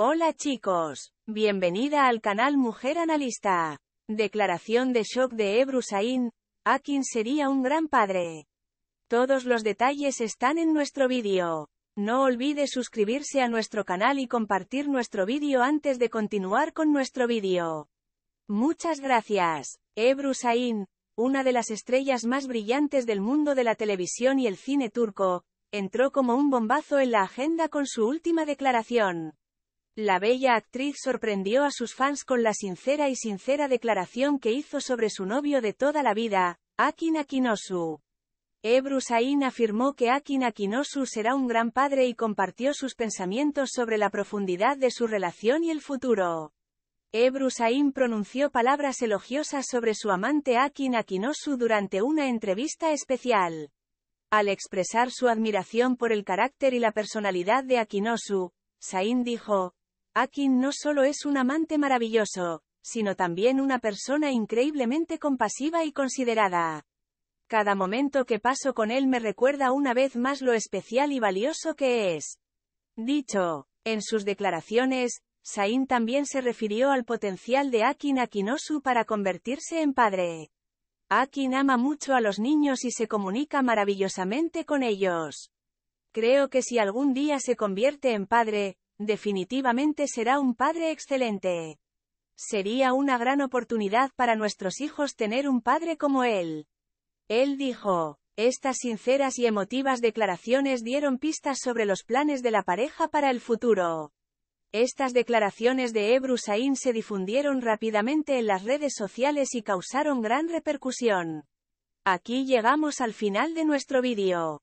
Hola chicos, bienvenida al canal Mujer Analista. Declaración de shock de Ebru Sain, Akin sería un gran padre. Todos los detalles están en nuestro vídeo. No olvide suscribirse a nuestro canal y compartir nuestro vídeo antes de continuar con nuestro vídeo. Muchas gracias. Ebru Sain, una de las estrellas más brillantes del mundo de la televisión y el cine turco, entró como un bombazo en la agenda con su última declaración. La bella actriz sorprendió a sus fans con la sincera y sincera declaración que hizo sobre su novio de toda la vida, Akin Akinosu. Ebru Sain afirmó que Akin Akinosu será un gran padre y compartió sus pensamientos sobre la profundidad de su relación y el futuro. Ebru Sain pronunció palabras elogiosas sobre su amante Akin Akinosu durante una entrevista especial. Al expresar su admiración por el carácter y la personalidad de Akinosu, Sain dijo, Akin no solo es un amante maravilloso, sino también una persona increíblemente compasiva y considerada. Cada momento que paso con él me recuerda una vez más lo especial y valioso que es. Dicho, en sus declaraciones, Sain también se refirió al potencial de Akin Akinosu para convertirse en padre. Akin ama mucho a los niños y se comunica maravillosamente con ellos. Creo que si algún día se convierte en padre, Definitivamente será un padre excelente. Sería una gran oportunidad para nuestros hijos tener un padre como él. Él dijo, estas sinceras y emotivas declaraciones dieron pistas sobre los planes de la pareja para el futuro. Estas declaraciones de Ebru Sain se difundieron rápidamente en las redes sociales y causaron gran repercusión. Aquí llegamos al final de nuestro vídeo.